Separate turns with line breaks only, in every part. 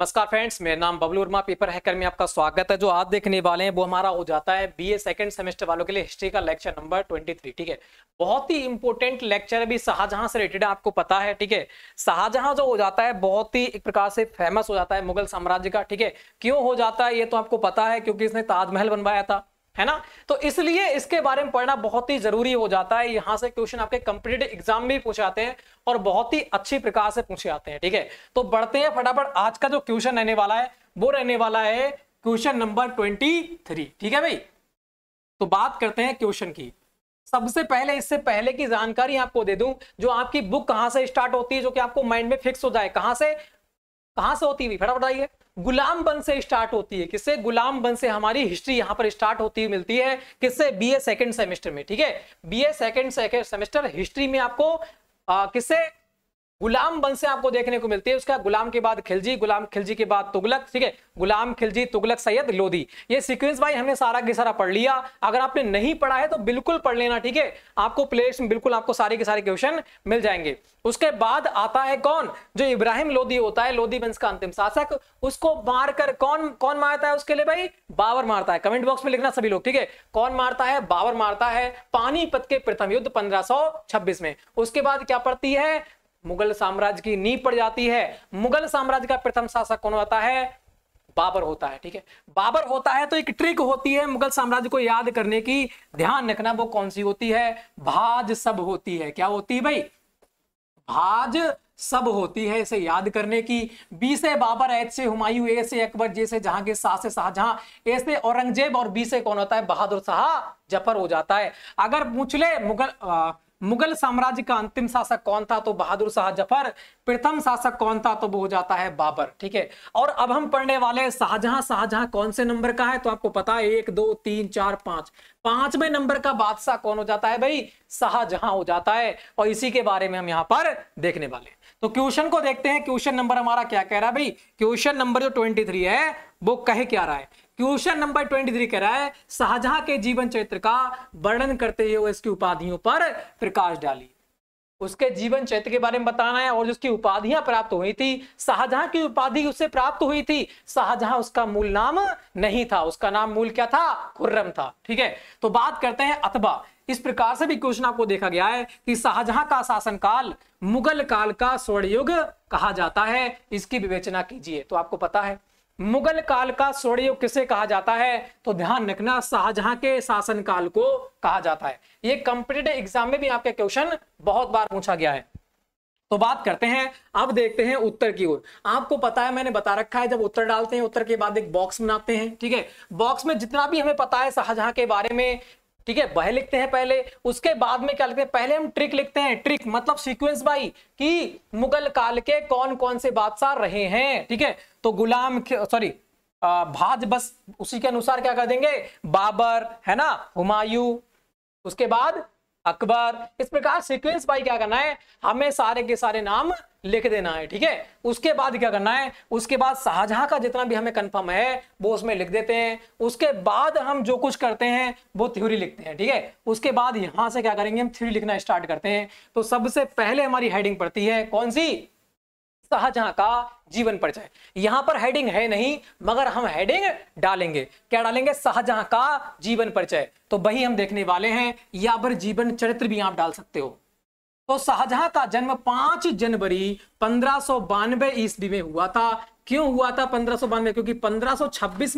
नमस्कार फ्रेंड्स मेरा नाम बबलू वर्मा पेपर हैकर में आपका स्वागत है जो आज देखने वाले हैं वो हमारा हो जाता है बीए सेकंड सेमेस्टर वालों के लिए हिस्ट्री का लेक्चर नंबर 23 ठीक है बहुत ही इंपॉर्टेंट लेक्चर अभी शाहजहां से रिलेटेड आपको पता है ठीक है शाहजहां जो हो जाता है बहुत ही एक प्रकार से फेमस हो जाता है मुगल साम्राज्य का ठीक है क्यों हो जाता है ये तो आपको पता है क्योंकि इसने ताजमहल बनवाया था है ना तो इसलिए इसके बारे में पढ़ना बहुत ही जरूरी हो जाता है यहां से क्वेश्चन आपके कंपिटेटिव एग्जाम में पूछे आते हैं और बहुत ही अच्छी प्रकार से पूछे आते हैं ठीक है तो बढ़ते हैं फटाफट आज का जो क्वेश्चन रहने वाला है वो रहने वाला है क्वेश्चन नंबर ट्वेंटी थ्री ठीक है भाई तो बात करते हैं क्वेश्चन की सबसे पहले इससे पहले की जानकारी आपको दे दूं जो आपकी बुक कहां से स्टार्ट होती है जो कि आपको माइंड में फिक्स हो जाए कहां से कहां से होती हुई फटाफट आइए गुलाम बन से स्टार्ट होती है किससे गुलाम बन से हमारी हिस्ट्री यहां पर स्टार्ट होती है, मिलती है किससे बी ए सेकेंड सेमेस्टर में ठीक है B A second semester history में आपको किससे गुलाम वंश आपको देखने को मिलती है उसका गुलाम के बाद खिलजी गुलाम खिलजी के बाद तुगलक ठीक है गुलाम खिलजी तुगलक सैयद लोधी ये सीक्वेंस भाई हमने सारा के सारा पढ़ लिया अगर आपने नहीं पढ़ा है तो बिल्कुल पढ़ लेना ठीक है आपको प्लेस में बिल्कुल आपको सारे के सारे क्वेश्चन मिल जाएंगे उसके बाद आता है कौन जो इब्राहिम लोधी होता है लोधी वंश का अंतिम शासक उसको मारकर कौन कौन मारता है उसके लिए भाई बाबर मारता है कमेंट बॉक्स में लिखना सभी लोग ठीक है कौन मारता है बाबर मारता है पानीपत के प्रथम युद्ध पंद्रह में उसके बाद क्या पड़ती है मुगल साम्राज्य की नींव पड़ जाती है मुगल साम्राज्य का प्रथम शासक कौन होता है बाबर होता है ठीक है बाबर होता है तो एक ट्रिक होती है मुगल साम्राज्य को याद करने की ध्यान रखना वो कौन सी होती है भाज सब होती है क्या होती है भाई भाज सब होती है इसे याद करने की बी से बाबर एच से हुमायूं ए से अकबर जे से जहांगीर शाह से शाहजहां ए से औरंगजेब और बी से कौन होता है बहादुर शाह जफर हो जाता है अगर पूछ ले मुगल आ, मुगल साम्राज्य का अंतिम शासक कौन था तो बहादुर शाह जफर प्रथम शासक कौन था तो वो हो जाता है बाबर ठीक है और अब हम पढ़ने वाले हैं शाहजहां शाहजहां कौन से नंबर का है तो आपको पता है एक दो तीन चार पांच पांचवें नंबर का बादशाह कौन हो जाता है भाई शाहजहां हो जाता है और इसी के बारे में हम यहां पर देखने वाले हैं तो क्वेश्चन को देखते हैं क्वेश्चन नंबर हमारा क्या कह रहा है भाई क्वेश्चन नंबर जो ट्वेंटी थ्री है वो कहे क्या रहा है क्वेश्चन नंबर ट्वेंटी थ्री कह रहा है शाहजहां के जीवन चरित्र का वर्णन करते हुए उसकी उपाधियों पर प्रकाश डालिए उसके जीवन चरित्र के बारे में बताना है और जिसकी उपाधियां प्राप्त हुई थी शाहजहां की उपाधि उससे प्राप्त हुई थी शाहजहां उसका मूल नाम नहीं था उसका नाम मूल क्या था खुर्रम था ठीक है तो बात करते हैं अथबा इस प्रकार से भी क्वेश्चन आपको देखा गया है कि शाहजहां का शासनकाल मुगल काल का स्वर्ण युग कहा जाता है इसकी विवेचना कीजिए तो आपको पता है मुगल काल का स्वर्ण किसे कहा जाता है तो ध्यान रखना शाहजहां के शासन काल को कहा जाता है ये कंपिटेटिव एग्जाम में भी आपके क्वेश्चन बहुत बार पूछा गया है तो बात करते हैं अब देखते हैं उत्तर की ओर आपको पता है मैंने बता रखा है जब उत्तर डालते हैं उत्तर के बाद एक बॉक्स बनाते हैं ठीक है बॉक्स में जितना भी हमें पता है शाहजहां के बारे में ठीक है वह लिखते हैं पहले उसके बाद में क्या लिखते हैं पहले हम ट्रिक लिखते हैं ट्रिक मतलब सीक्वेंस बाई कि मुगल काल के कौन कौन से बादशाह रहे हैं ठीक है तो गुलाम सॉरी भाज बस उसी के अनुसार क्या कर देंगे बाबर है ना हुमायूं उसके बाद अकबर इस प्रकार सीक्वेंस बाई क्या करना है हमें सारे के सारे नाम लिख देना है ठीक है उसके बाद क्या करना है उसके बाद शाहजहां का जितना भी हमें कंफर्म है वो उसमें लिख देते हैं उसके बाद हम जो कुछ करते हैं वो थ्योरी लिखते हैं ठीक है उसके बाद यहां से क्या करेंगे हम थ्योरी लिखना स्टार्ट करते हैं तो सबसे पहले हमारी हेडिंग पड़ती है कौन सी शाहजहां का जीवन परिचय यहां पर हेडिंग है नहीं मगर हम हेडिंग डालेंगे क्या डालेंगे शाहजहां का जीवन परिचय तो वही हम देखने वाले हैं या पर जीवन चरित्र भी आप डाल सकते हो तो शाहजहां का जन्म 5 जनवरी पंद्रह ईस्वी में हुआ था क्यों हुआ था पंद्रह क्योंकि पंद्रह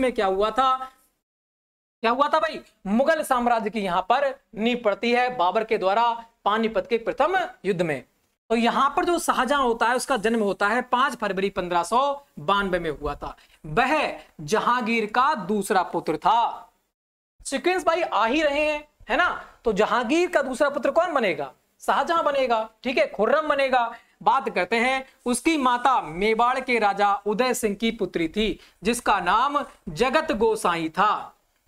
में क्या हुआ था क्या हुआ था भाई मुगल साम्राज्य की यहां पर नींव पड़ती है बाबर के द्वारा पानीपत के प्रथम युद्ध में तो यहां पर जो शाहजहां होता है उसका जन्म होता है पांच फरवरी पंद्रह में हुआ था वह जहांगीर का दूसरा पुत्र था सिक्वेंस भाई आ ही रहे हैं है ना तो जहांगीर का दूसरा पुत्र कौन बनेगा शाहजहां बनेगा ठीक है खुर्रम बनेगा बात करते हैं उसकी माता मेवाड़ के राजा उदय सिंह की पुत्री थी जिसका नाम जगत गोसाई था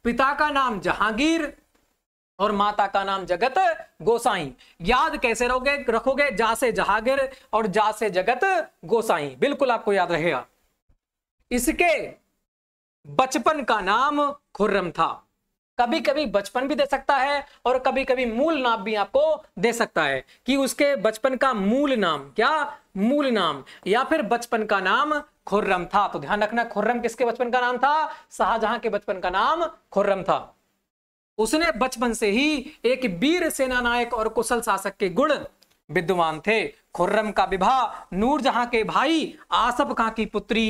पिता का नाम जहांगीर और माता का नाम जगत गोसाई याद कैसे रहोगे रखोगे जा से जहागिर और जा से जगत गोसाई बिल्कुल आपको याद रहेगा इसके बचपन का नाम खुर्रम था कभी कभी बचपन भी दे सकता है और कभी कभी मूल नाम भी आपको दे सकता है कि उसके बचपन का मूल नाम क्या मूल नाम या फिर बचपन का नाम खुर्रम था तो ध्यान रखना खुर्रम किसके बचपन का नाम था शाहजहां के बचपन का नाम खुर्रम था उसने बचपन से ही एक वीर सेना नायक और कुशल शासक के गुण विद्वान थे खुर्रम का विवाह नूरजहां के भाई आसफ खां की पुत्री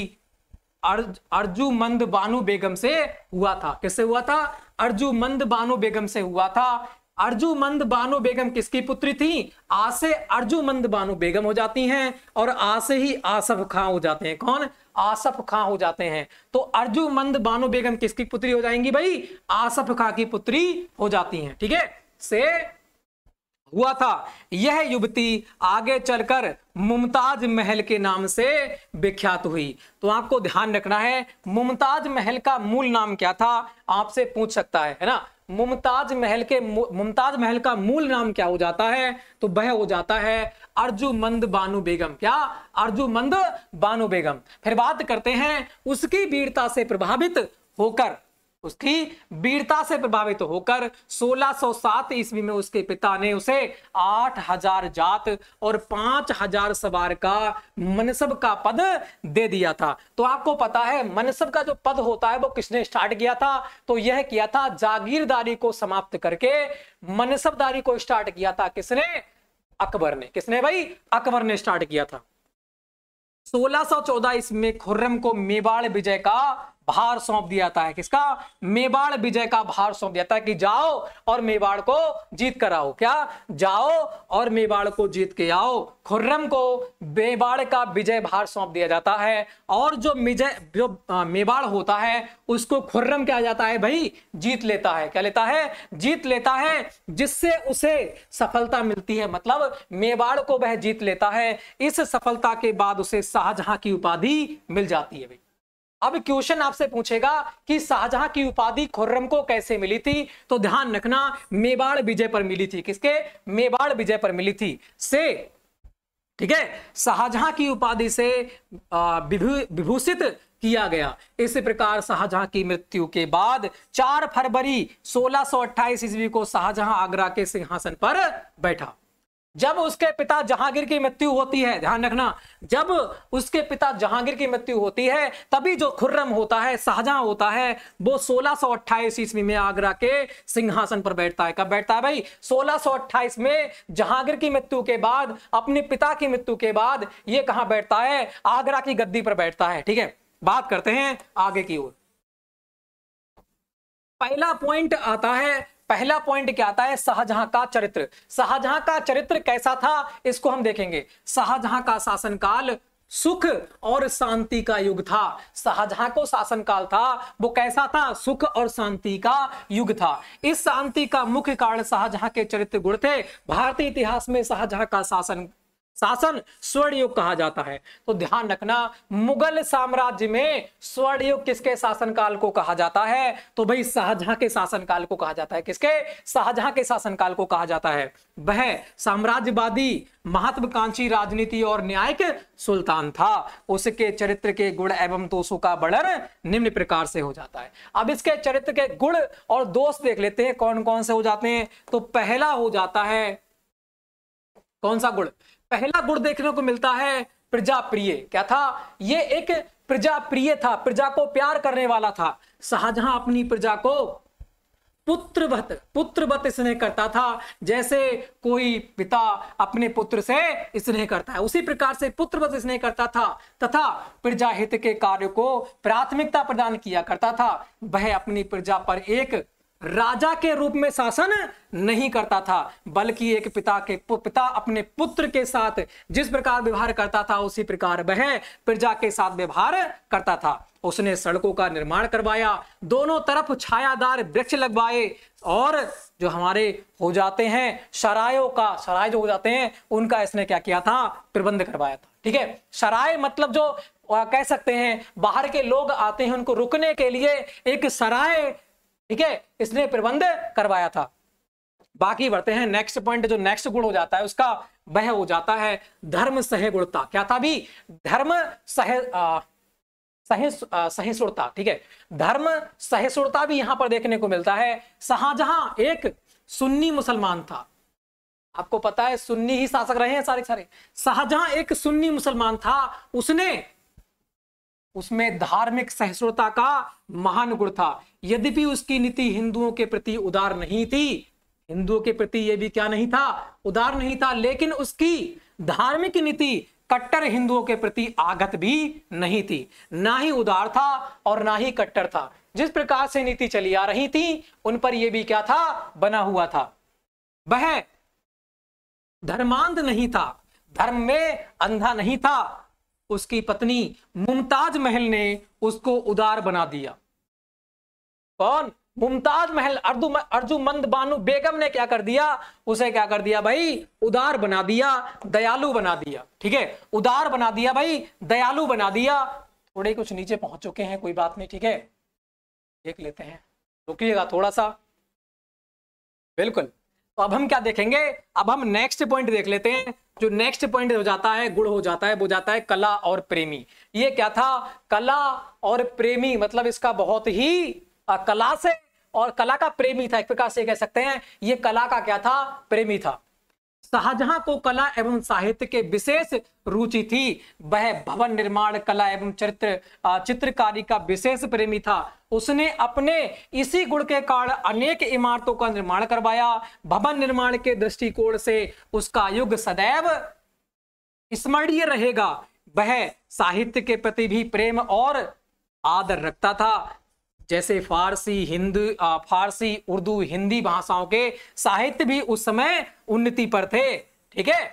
अर्जुमंद बानु बेगम से हुआ था किससे हुआ था अर्जुमंद बानु बेगम से हुआ था अर्जुमंद बानो बेगम किसकी पुत्री थी आसे अर्जुमंद बानो बेगम हो जाती हैं और आसे ही आसफ खां हो जाते हैं कौन आसफ खां हो जाते हैं तो अर्जुमंद बानो बेगम किसकी पुत्री हो जाएंगी भाई आसफ खां की पुत्री हो जाती हैं ठीक है से हुआ था यह युवती आगे चलकर मुमताज महल के नाम से विख्यात हुई तो आपको ध्यान रखना है मुमताज महल का मूल नाम क्या था आपसे पूछ सकता है है ना मुमताज महल के मुमताज महल का मूल नाम क्या हो जाता है तो वह हो जाता है अर्जुमंद बानु बेगम क्या अर्जुमंद बानु बेगम फिर बात करते हैं उसकी वीरता से प्रभावित होकर उसकी वीरता से प्रभावित होकर 1607 ईस्वी में उसके पिता ने उसे 8000 जात और 5000 सवार का मनसब का पद दे दिया था तो आपको पता है मनसब का जो पद होता है वो किसने स्टार्ट किया था तो यह किया था जागीरदारी को समाप्त करके मनसबदारी को स्टार्ट किया था किसने अकबर ने किसने भाई अकबर ने स्टार्ट किया था सोलह सौ ईस्वी में खुर्रम को मेवाड़ विजय का भार सौंप दिया जाता है किसका मेवाड़ विजय का भार सौंप दिया जाता है कि जाओ और मेवाड़ को जीत कर आओ क्या जाओ और मेवाड़ को जीत के आओ खुर्रम को मेवाड़ का विजय भार सौंप दिया जाता है और जो विजय जो मेवाड़ होता है उसको खुर्रम क्या जाता है भाई जीत लेता है क्या लेता है जीत लेता है जिससे उसे सफलता मिलती है मतलब मेवाड़ को वह जीत लेता है इस सफलता के बाद उसे शाहजहां की उपाधि मिल जाती है भाई अब क्वेश्चन आपसे पूछेगा कि शाहजहां की उपाधि खुर्रम को कैसे मिली थी तो ध्यान रखना मेवाड़ विजय पर मिली थी किसके मेवाड़ विजय पर मिली थी से ठीक है शाहजहां की उपाधि से विभूषित किया गया इस प्रकार शाहजहां की मृत्यु के बाद 4 फरवरी 1628 ईस्वी को शाहजहां आगरा के सिंहासन पर बैठा जब उसके पिता जहांगीर की मृत्यु होती है ध्यान रखना जब उसके पिता जहांगीर की मृत्यु होती है तभी जो खुर्रम होता है शाहजहां होता है वो सोलह ईस्वी में आगरा के सिंहासन पर बैठता है कब बैठता है भाई सोलह में जहांगीर की मृत्यु के बाद अपने पिता की मृत्यु के बाद ये कहां बैठता है आगरा की गद्दी पर बैठता है ठीक है बात करते हैं आगे की ओर पहला पॉइंट आता है पहला पॉइंट क्या आता है शाहजहां का चरित्र शाहजहां का चरित्र कैसा था इसको हम देखेंगे शाहजहां का शासनकाल सुख और शांति का युग था शाहजहां को शासनकाल था वो कैसा था सुख और शांति का युग था इस शांति का मुख्य कारण शाहजहां के चरित्र गुण थे भारतीय इतिहास में शाहजहां का शासन शासन स्वर्ण युग कहा जाता है तो ध्यान रखना मुगल साम्राज्य में स्वर्ण युग किसके शासनकाल को कहा जाता है तो भाई शाहजहां के शासनकाल को कहा जाता है किसके शाहजहां के शासनकाल को कहा जाता है वह साम्राज्यवादी महत्वाकांक्षी राजनीति और न्यायिक सुल्तान था उसके चरित्र के गुण एवं दोषों का वर्णन निम्न प्रकार से हो जाता है अब इसके चरित्र के गुण और दोष देख लेते हैं कौन कौन से हो जाते हैं तो पहला हो जाता है कौन सा गुण पहला गुण देखने को मिलता है प्रजा प्रिय क्या था ये एक प्रजा प्रिय था प्रजा को प्यार करने वाला था शाहजहां अपनी प्रजा को पुत्रवत पुत्रवत स्नेह करता था जैसे कोई पिता अपने पुत्र से स्नेह करता है उसी प्रकार से पुत्रवत स्नेह करता था तथा प्रजा हित के कार्य को प्राथमिकता प्रदान किया करता था वह अपनी प्रजा पर एक राजा के रूप में शासन नहीं करता था बल्कि एक पिता के पिता अपने पुत्र के साथ जिस प्रकार व्यवहार करता था उसी प्रकार वह प्रजा के साथ व्यवहार करता था उसने सड़कों का निर्माण करवाया दोनों तरफ छायादार वृक्ष लगवाए और जो हमारे हो जाते हैं सरायों का सराय जो हो जाते हैं उनका इसने क्या किया था प्रबंध करवाया था ठीक है सराय मतलब जो कह सकते हैं बाहर के लोग आते हैं उनको रुकने के लिए एक सराय ठीक है इसने प्रबंध करवाया था बाकी बढ़ते हैं नेक्स्ट पॉइंट जो नेक्स्ट गुण हो जाता है उसका वह हो जाता है धर्म सह गुणता क्या था भी धर्म सह सहिष्णुता ठीक है धर्म सहिष्णुता भी यहां पर देखने को मिलता है शाहजहां एक सुन्नी मुसलमान था आपको पता है सुन्नी ही शासक रहे हैं सारे सारे शाहजहां एक सुन्नी मुसलमान था उसने उसमें धार्मिक सहिष्णुता का महान गुण था यद्यपि उसकी नीति हिंदुओं के प्रति उदार नहीं थी हिंदुओं के प्रति यह भी क्या नहीं था उदार नहीं था लेकिन उसकी धार्मिक नीति कट्टर हिंदुओं के प्रति आगत भी नहीं थी ना ही उदार था और ना ही कट्टर था जिस प्रकार से नीति चली आ रही थी उन पर यह भी क्या था बना हुआ था वह धर्मांध नहीं था धर्म में अंधा नहीं था उसकी पत्नी मुमताज महल ने उसको उदार बना दिया कौन मुमताज महल अर्जुमंद बानु बेगम ने क्या कर दिया उसे क्या कर दिया भाई उदार बना दिया दयालु बना दिया ठीक है उदार बना दिया भाई दयालु बना दिया थोड़े कुछ नीचे पहुंच चुके हैं कोई बात नहीं ठीक है देख लेते हैं रुकिएगा थोड़ा सा बिल्कुल अब हम क्या देखेंगे अब हम नेक्स्ट पॉइंट देख लेते हैं जो नेक्स्ट पॉइंट हो जाता है गुड़ हो जाता है वो जाता है कला और प्रेमी ये क्या था कला और प्रेमी मतलब इसका बहुत ही आ, कला से और कला का प्रेमी था एक प्रकार से कह सकते हैं ये कला का क्या था प्रेमी था शाहजहां को कला एवं साहित्य के विशेष रुचि थी वह भवन निर्माण कला एवं चरित्र चित्रकारी का विशेष प्रेमी था उसने अपने इसी गुण के कारण अनेक इमारतों का निर्माण करवाया भवन निर्माण के दृष्टिकोण से उसका युग सदैव स्मरणीय रहेगा वह साहित्य के प्रति भी प्रेम और आदर रखता था जैसे फारसी हिंद फारसी उर्दू हिंदी भाषाओं के साहित्य भी उस समय उन्नति पर थे ठीक है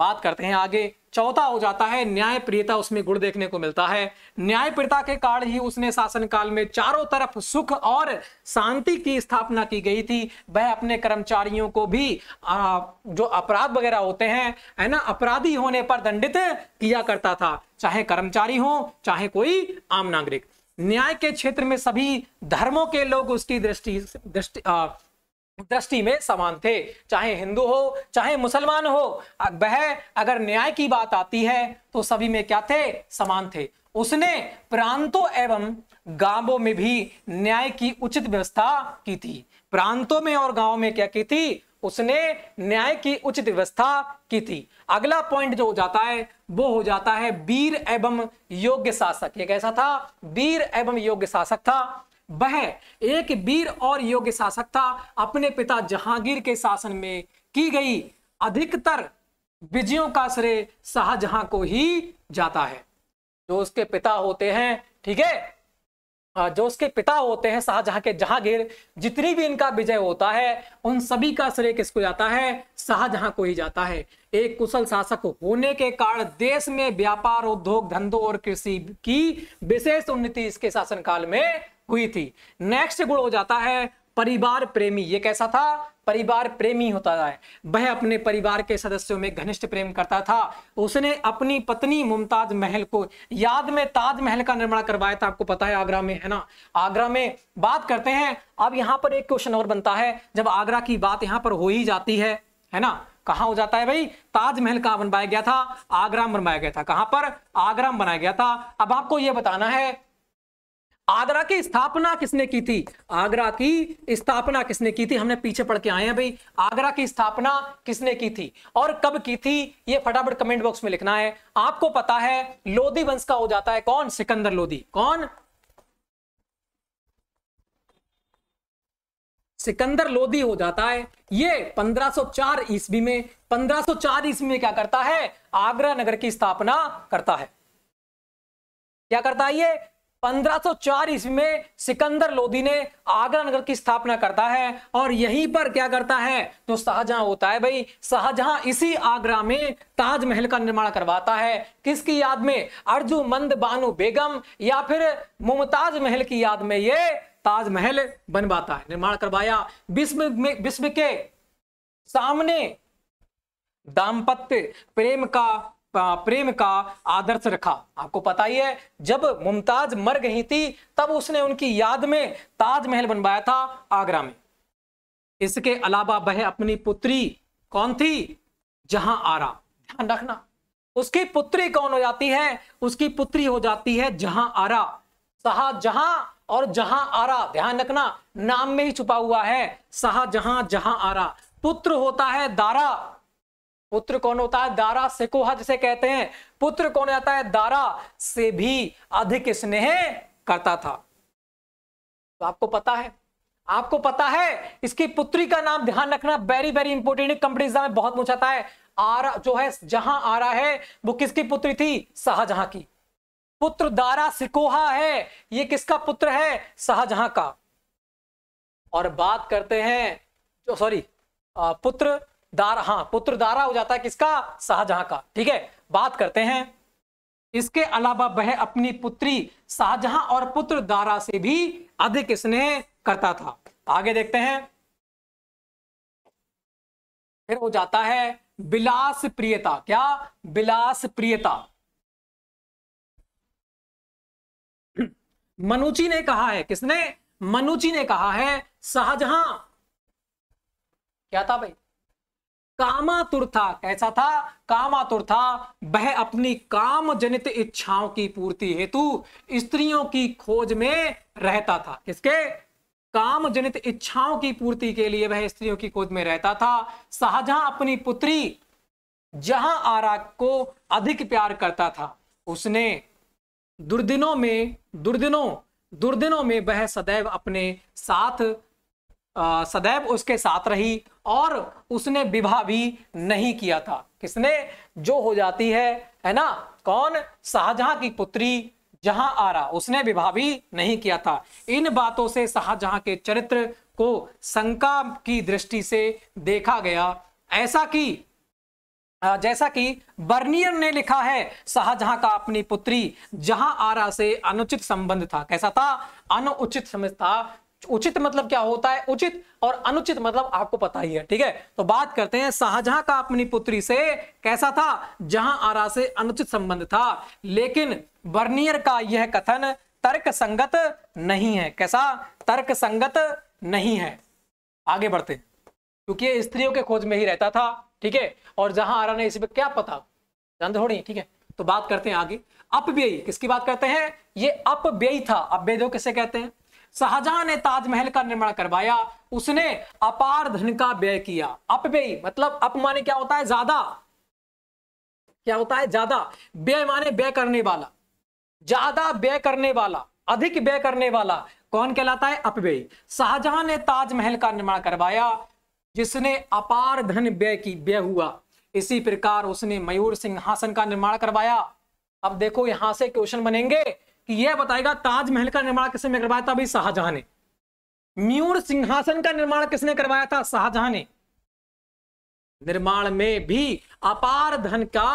बात करते हैं आगे चौथा हो जाता है न्याय प्रियता उसमें गुण देखने को मिलता है न्याय प्रियता के कारण ही उसने शासन काल में चारों तरफ सुख और शांति की स्थापना की गई थी वह अपने कर्मचारियों को भी आ, जो अपराध वगैरह होते हैं है ना अपराधी होने पर दंडित किया करता था चाहे कर्मचारी हो चाहे कोई आम नागरिक न्याय के क्षेत्र में सभी धर्मों के लोग उसकी दृष्टि दृष्टि दृष्टि में समान थे चाहे हिंदू हो चाहे मुसलमान हो वह अगर न्याय की बात आती है तो सभी में क्या थे समान थे उसने प्रांतों एवं गांवों में भी न्याय की उचित व्यवस्था की थी प्रांतों में और गांवों में क्या की थी उसने न्याय की उचित व्यवस्था की थी अगला पॉइंट जो हो जाता है वो हो जाता है वीर एवं योग्य शासक ये कैसा था वीर एवं योग्य शासक था वह एक वीर और योग्य शासक था अपने पिता जहांगीर के शासन में की गई अधिकतर विजयों का श्रेय शाहजहां को ही जाता है जो उसके पिता होते हैं ठीक है जो उसके पिता होते हैं शाहजहां के जहांगीर जितनी भी इनका विजय होता है उन सभी का श्रेय किसको जाता है शाहजहां को ही जाता है एक कुशल शासक होने के कारण देश में व्यापार उद्योग धंधों और कृषि की विशेष उन्नति इसके शासनकाल में हुई थी नेक्स्ट गुण हो जाता है परिवार प्रेमी ये कैसा था परिवार प्रेमी होता है वह अपने परिवार के सदस्यों में घनिष्ठ प्रेम करता था उसने अपनी पत्नी मुमताज महल को याद में ताजमहल का निर्माण करवाया था आपको पता है आगरा में है ना आगरा में बात करते हैं अब यहाँ पर एक क्वेश्चन और बनता है जब आगरा की बात यहां पर हो ही जाती है है ना कहा हो जाता है भाई ताजमहल कहां बनवाया गया था आगरा बनवाया गया था कहां पर आगरा बनाया गया था अब आपको यह बताना है आगरा की स्थापना किसने की थी आगरा की स्थापना किसने की थी हमने पीछे पढ़ के आए हैं भाई आगरा की स्थापना किसने की थी और कब की थी ये फटाफट कमेंट बॉक्स में लिखना है आपको पता है लोधी वंश का हो जाता है कौन सिकंदर लोधी कौन सिकंदर लोधी हो जाता है ये 1504 ईस्वी में 1504 ईस्वी में क्या करता है आगरा नगर की स्थापना करता है क्या करता है ये 1504 ईस्वी में सिकंदर लोधी ने आगरा नगर की स्थापना करता है और यहीं पर क्या करता है तो शाहजहां होता है भाई शाहजहां इसी आगरा में ताजमहल का निर्माण करवाता है किसकी याद में अर्जुमंद बानो बेगम या फिर मुमताज महल की याद में ये ताजमहल बनवाता है निर्माण करवाया विश्व में विश्व के सामने दाम्पत्य प्रेम का प्रेम का आदर्श रखा आपको पता ही है जब मुमताज मर गई थी तब उसने उनकी याद में ताजमहल बनवाया था आगरा में इसके अलावा वह अपनी पुत्री कौन थी जहां आरा ध्यान रखना उसकी पुत्री कौन हो जाती है उसकी पुत्री हो जाती है जहां आरा शाहजहां और जहां आरा ध्यान रखना नाम में ही छुपा हुआ है शाहजहां जहां आरा पुत्र होता है दारा पुत्र कौन होता है दारा सिकोहा जिसे कहते हैं पुत्र कौन जाता है दारा से भी अधिक स्नेह करता था तो आपको पता है आपको पता है इसकी पुत्री का नाम ध्यान रखना very very important company exam में बहुत पूछाता है आरा जो है जहां आरा है वो किसकी पुत्री थी शाहजहां की पुत्र दारा सिकोहा है ये किसका पुत्र है शाहजहां का और बात करते हैं सॉरी पुत्र दारा हाँ पुत्र दारा हो जाता है किसका शाहजहां का ठीक है बात करते हैं इसके अलावा वह अपनी पुत्री शाहजहां और पुत्र दारा से भी अधिक स्नेह करता था आगे देखते हैं फिर हो जाता है बिलास प्रियता क्या बिलास प्रियता मनुची ने कहा है किसने मनुची ने कहा है शाहजहां क्या था भाई कामातुर था कैसा था कामातुर था वह अपनी काम जनित इच्छाओं की पूर्ति हेतु स्त्रियों की खोज में रहता था किसके काम जनित इच्छाओं की पूर्ति के लिए वह स्त्रियों की खोज में रहता था शाहजहां अपनी पुत्री जहां आरा को अधिक प्यार करता था उसने दुर्दिनों में दुर्दिनों दुर्दिनों में वह सदैव अपने साथ सदैव उसके साथ रही और उसने विवाह भी नहीं किया था किसने जो हो जाती है है ना कौन शाहजहां की पुत्री जहां आ रहा उसने विवाह भी नहीं किया था इन बातों से शाहजहां के चरित्र को शंका की दृष्टि से देखा गया ऐसा कि जैसा कि बर्नियर ने लिखा है शाहजहां का अपनी पुत्री जहां आरा से अनुचित संबंध था कैसा था अनुचित संबंध था उचित मतलब क्या होता है उचित और अनुचित मतलब आपको पता ही है ठीक है तो बात करते हैं शाहजहां का अपनी पुत्री से कैसा था जहां आरा से अनुचित संबंध था लेकिन बर्नियर का यह कथन तर्क संगत नहीं है कैसा तर्क संगत नहीं है आगे बढ़ते क्योंकि स्त्रियों के खोज में ही रहता था ठीक है और जहां आरा ने इस पर क्या पता जानते थोड़ी ठीक है तो बात करते हैं आगे अपव्ययी किसकी बात करते हैं ये अपव्ययी था अपव्यय किसे कहते हैं शाहजहां ने ताजमहल का निर्माण करवाया उसने अपार धन का व्यय किया अपव्यय मतलब अप माने क्या होता है ज्यादा क्या होता है ज्यादा व्यय माने व्यय करने वाला ज्यादा व्यय करने वाला अधिक व्यय करने वाला कौन कहलाता है अपव्यय शाहजहां ने ताजमहल का निर्माण करवाया जिसने अपार धन व्यय की व्यय हुआ इसी प्रकार उसने मयूर सिंहासन का निर्माण करवाया अब देखो यहां से क्वेश्चन बनेंगे कि यह बताएगा ताजमहल का निर्माण किसने करवाया था भाई शाहजहां ने म्यूर सिंहासन का निर्माण किसने करवाया था शाहजहां ने निर्माण में भी अपार धन का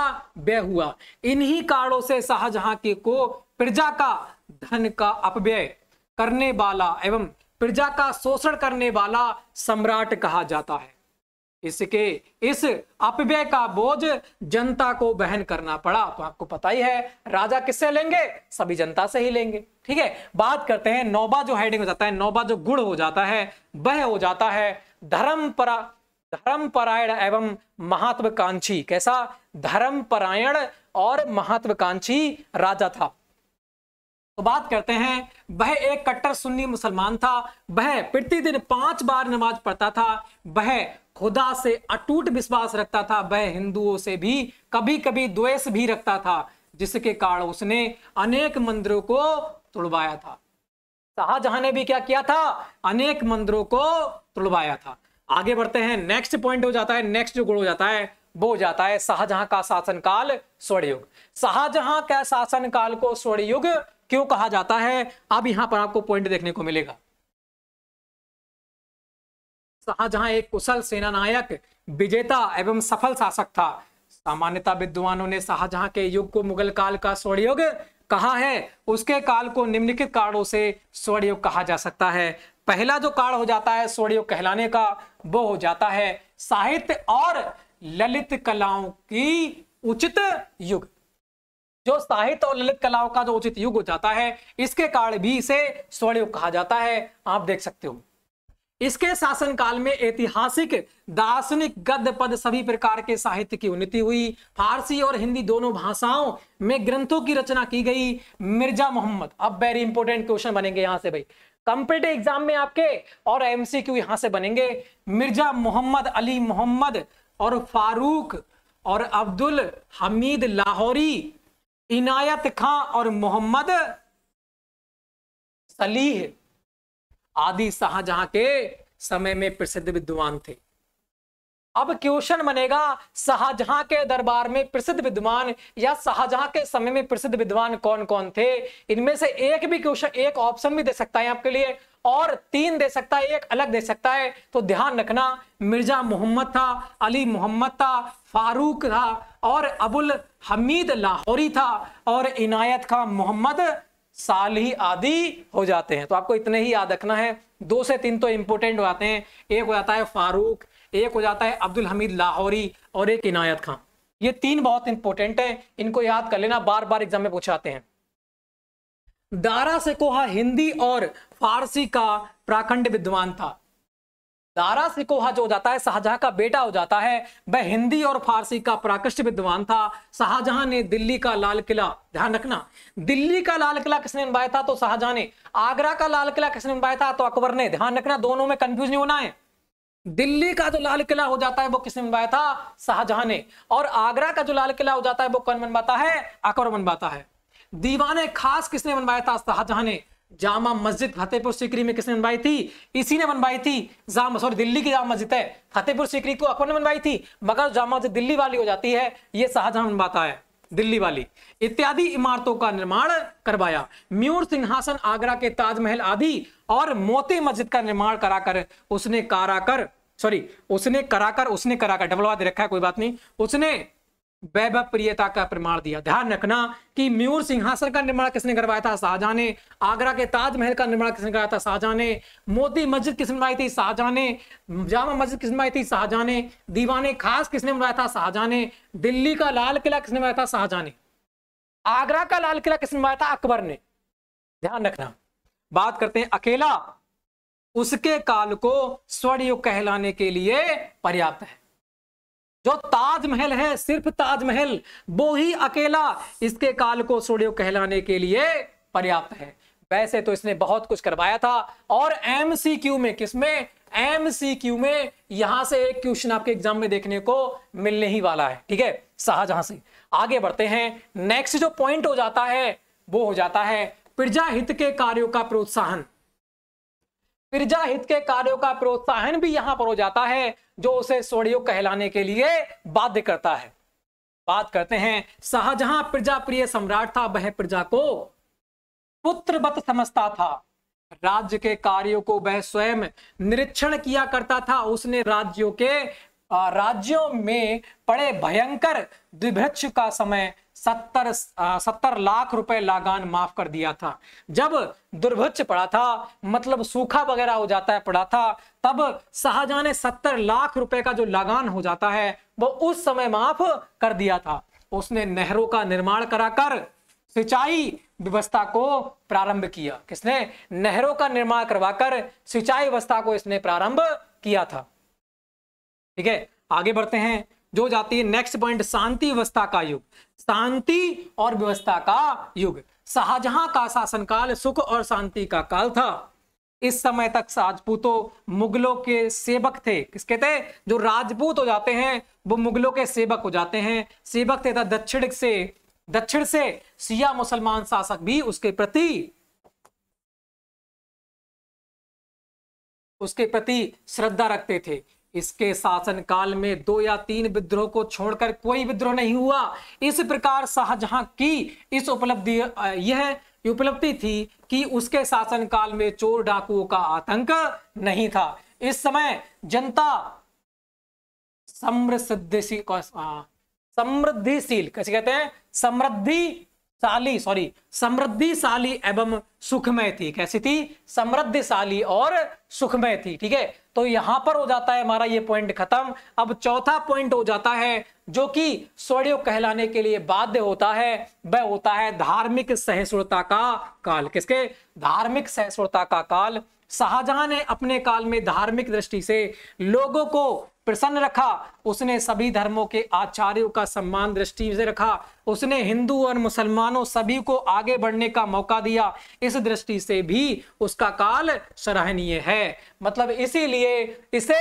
व्यय हुआ इन्हीं कारणों से शाहजहां के को प्रजा का धन का अपव्यय करने वाला एवं प्रजा का शोषण करने वाला सम्राट कहा जाता है इसके इस अपव्यय का बोझ जनता को बहन करना पड़ा तो आपको पता ही है राजा किससे लेंगे सभी जनता से ही लेंगे ठीक है बात करते हैं नौबा जो हेडिंग हो जाता है नौबा जो गुड़ हो जाता है वह हो जाता है धर्म परा धर्म परायण एवं महात्वाकांक्षी कैसा धर्म परायण और महात्वाकांक्षी राजा था तो बात करते हैं वह एक कट्टर सुन्नी मुसलमान था वह प्रतिदिन पांच बार नमाज पढ़ता था वह खुदा से अटूट विश्वास रखता था वह हिंदुओं से भी कभी कभी द्वेष भी रखता था जिसके कारण उसने अनेक मंदिरों को तुड़वाया था शाहजहां ने भी क्या किया था अनेक मंदिरों को तुड़वाया था आगे बढ़ते हैं नेक्स्ट पॉइंट हो जाता है नेक्स्ट जो गुण हो जाता है वो हो जाता है शाहजहां का शासनकाल स्वर्णयुग शाहजहां का शासनकाल को स्वर्णयुग क्यों कहा जाता है अब यहां पर आपको पॉइंट देखने को मिलेगा शाहजहां एक कुशल सेनानायक विजेता एवं सफल शासक था सामान्यता विद्वानों ने शाहजहां के युग को मुगल काल का स्वर्णयुग कहा है उसके काल को निम्नलिखित कारणों से स्वर्णयुग कहा जा सकता है पहला जो काल हो जाता है स्वर्णयुग कहलाने का वो हो जाता है साहित्य और ललित कलाओं की उचित युग जो साहित्य और ललित कलाओं का जो उचित युग हो जाता है इसके कारण भी इसे स्वर्णयुग कहा जाता है आप देख सकते हो इसके शासनकाल में ऐतिहासिक दार्शनिक गद्य पद सभी प्रकार के साहित्य की उन्नति हुई फारसी और हिंदी दोनों भाषाओं में ग्रंथों की रचना की गई मिर्जा मोहम्मद अब वेरी इंपॉर्टेंट क्वेश्चन बनेंगे यहां से भाई कंप्लीट एग्जाम में आपके और एमसीक्यू यहां से बनेंगे मिर्जा मोहम्मद अली मोहम्मद और फारूक और अब्दुल हमीद लाहौरी इनायत खां और मोहम्मद सलीह आदि शाहजहां के समय में प्रसिद्ध विद्वान थे अब क्वेश्चन बनेगा शाहजहां के दरबार में प्रसिद्ध विद्वान या शाहजहां के समय में प्रसिद्ध विद्वान कौन कौन थे इनमें से एक भी क्वेश्चन एक ऑप्शन भी दे सकता है आपके लिए और तीन दे सकता है एक अलग दे सकता है तो ध्यान रखना मिर्जा मोहम्मद था अली मोहम्मद था फारूक था और अबुल हमीद लाहौरी था और इनायत खां मोहम्मद साली आदि हो जाते हैं तो आपको इतने ही याद रखना है दो से तीन तो इंपोर्टेंट हो जाते हैं एक हो जाता है फारूक एक हो जाता है अब्दुल हमीद लाहौरी और एक इनायत खां ये तीन बहुत इंपॉर्टेंट है इनको याद कर लेना बार बार एग्जाम में पूछाते हैं दारा से कोहा हिंदी और फारसी का प्राखंड विद्वान था दारा से कोहा जो हो जाता है शाहजहां का बेटा हो जाता है वह हिंदी और फारसी का प्राकृष्ट विद्वान था शाहजहां ने दिल्ली का लाल किला ध्यान रखना दिल्ली का लाल किला किसने बनवाया था तो शाहजहां ने आगरा का लाल किला किसने बनवाया था तो अकबर ने ध्यान रखना दोनों में कंफ्यूज नहीं होना है दिल्ली का जो लाल किला हो जाता है वो किसने बनवाया था शाहजहां ने और आगरा का जो लाल किला हो जाता है वो कौन बनवाता है अकबर बनवाता है दीवाने खास किसने बनवाया था शाहजहां ने जामा मस्जिद फतेहपुर सीकरी में किसने बनवाई थी इसी ने बनवाई थी जामा सॉरी दिल्ली की जामा मस्जिद है फतेहपुर सीकरी को अकबर ने बनवाई थी मगर जामा मस्जिद दिल्ली वाली हो जाती है ये शाहजहां बनवाता है दिल्ली वाली इत्यादि इमारतों का निर्माण करवाया म्यूर सिंहासन आगरा के ताजमहल आदि और मोती मस्जिद का निर्माण कराकर उसने काराकर सॉरी उसने कराकर उसने कराकर डबलवा दे रखा है कोई बात नहीं उसने वैभव प्रियता का प्रमाण दिया ध्यान रखना कि म्यूर सिंहासन का निर्माण किसने करवाया था शाहजहां ने आगरा के ताजमहल का निर्माण किसने कराया था शाहजहां ने मोती मस्जिद किसने बनाई थी शाहजहां ने जामा मस्जिद किसने बनाई थी शाहजहां ने दीवाने खास किसने बनाया था शाहजहां ने दिल्ली का लाल किला किसने बनाया था शाहजहां ने आगरा का लाल किला किसने बनाया था अकबर ने ध्यान रखना बात करते हैं अकेला उसके काल को स्वर्णयुग कहलाने के लिए पर्याप्त है जो ताजमहल है सिर्फ ताजमहल वो ही अकेला इसके काल को सूर्य कहलाने के लिए पर्याप्त है वैसे तो इसने बहुत कुछ करवाया था और एमसीक्यू में किसमें एमसीक्यू में यहां से एक क्वेश्चन आपके एग्जाम में देखने को मिलने ही वाला है ठीक है शाहजहां से आगे बढ़ते हैं नेक्स्ट जो पॉइंट हो जाता है वो हो जाता है प्रजा हित के कार्यों का प्रोत्साहन प्रजा हित के कार्यों का प्रोत्साहन भी यहां पर हो जाता है जो उसे स्वर्णियो कहलाने के लिए बाध्य करता है बात करते हैं शाहजहां प्रजा प्रिय सम्राट था वह प्रजा को पुत्रवत समझता था राज्य के कार्यों को वह स्वयं निरीक्षण किया करता था उसने राज्यों के राज्यों में पड़े भयंकर द्विभृक्ष का समय सत्तर सत्तर लाख रुपए लागान माफ कर दिया था जब दुर्भिक्ष पड़ा था मतलब सूखा वगैरह हो जाता है पड़ा था तब शाहजहां ने सत्तर लाख रुपए का जो लागान हो जाता है वो उस समय माफ कर दिया था उसने नहरों का निर्माण कराकर सिंचाई व्यवस्था को प्रारंभ किया किसने नहरों का निर्माण करवाकर सिंचाई व्यवस्था को इसने प्रारंभ किया था ठीक है आगे बढ़ते हैं जो जाती है नेक्स्ट पॉइंट शांति व्यवस्था का युग शांति और व्यवस्था का युग शाहजहां का शासनकाल सुख और शांति का काल था इस समय तक राजपूतों मुगलों के सेवक थे किसके थे जो राजपूत हो जाते हैं वो मुगलों के सेवक हो जाते हैं सेवक थे था दक्षिण से दक्षिण से सिया मुसलमान शासक भी उसके प्रति उसके प्रति श्रद्धा रखते थे इसके शासनकाल में दो या तीन विद्रोह को छोड़कर कोई विद्रोह नहीं हुआ इस प्रकार शाहजहां की इस उपलब्धि यह उपलब्धि थी कि उसके शासनकाल में चोर डाकुओं का आतंक नहीं था इस समय जनता समृद्धिशील समृद्धिशील कैसे कहते हैं समृद्धि साली सॉरी समृद्धिशाली एवं सुखमय थी कैसी थी समृद्धिशाली और सुखमय थी ठीक है तो यहां पर हो जाता है हमारा ये पॉइंट खत्म अब चौथा पॉइंट हो जाता है जो कि स्वर्ण कहलाने के लिए बाध्य होता है वह होता है धार्मिक सहिष्णुता का काल किसके धार्मिक सहिष्णुता का काल शाहजहां ने अपने काल में धार्मिक दृष्टि से लोगों को प्रसन्न रखा उसने सभी धर्मों के आचार्यों का सम्मान दृष्टि से रखा उसने हिंदू और मुसलमानों सभी को आगे बढ़ने का मौका दिया इस दृष्टि से भी उसका काल सराहनीय है मतलब इसीलिए इसे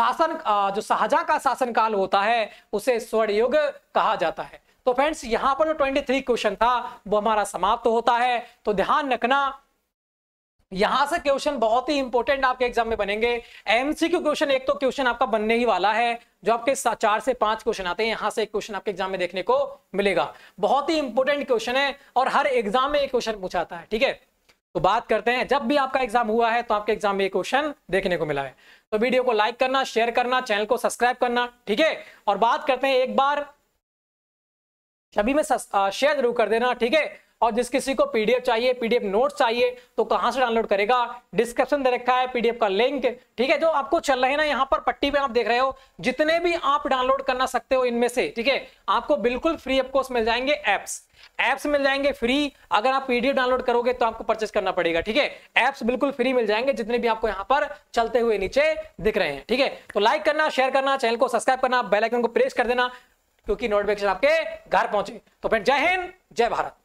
शासन जो शाहजहां का शासन काल होता है उसे स्वर्णयुग कहा जाता है तो फ्रेंड्स यहाँ पर जो 23 क्वेश्चन था वो हमारा समाप्त तो होता है तो ध्यान रखना यहां से क्वेश्चन बहुत ही इंपॉर्टेंट आपके एग्जाम में बनेंगे एमसीक्यू क्वेश्चन एक तो क्वेश्चन आपका बनने ही वाला है जो आपके चार से पांच क्वेश्चन आते हैं यहां से एक क्वेश्चन आपके एग्जाम में देखने को मिलेगा बहुत ही इंपॉर्टेंट क्वेश्चन है और हर एग्जाम में एक क्वेश्चन पूछा है ठीक है तो बात करते हैं जब भी आपका एग्जाम हुआ है तो आपके एग्जाम में एक क्वेश्चन देखने को मिला है तो वीडियो को लाइक करना शेयर करना चैनल को सब्सक्राइब करना ठीक है और बात करते हैं एक बार सभी में शेयर जरूर कर देना ठीक है और जिस किसी को पीडीएफ चाहिए पीडीएफ नोट चाहिए तो कहां से डाउनलोड करेगा डिस्क्रिप्शन दे रखा है पीडीएफ का लिंक ठीक है जो आपको चल रहे ना यहाँ पर पट्टी पे आप देख रहे हो जितने भी आप डाउनलोड करना सकते हो इनमें से ठीक है आपको बिल्कुल फ्री ऑफकोर्स मिल जाएंगे एप्स एप्स मिल जाएंगे फ्री अगर आप पीडीएफ डाउनलोड करोगे तो आपको परचेस करना पड़ेगा ठीक है एप्स बिल्कुल फ्री मिल जाएंगे जितने भी आपको यहां पर चलते हुए नीचे दिख रहे हैं ठीक है तो लाइक करना शेयर करना चैनल को सब्सक्राइब करना बेलाइकन को प्रेस कर देना क्योंकि नोटिफिकेशन आपके घर पहुंचे तो फिर जय हिंद जय भारत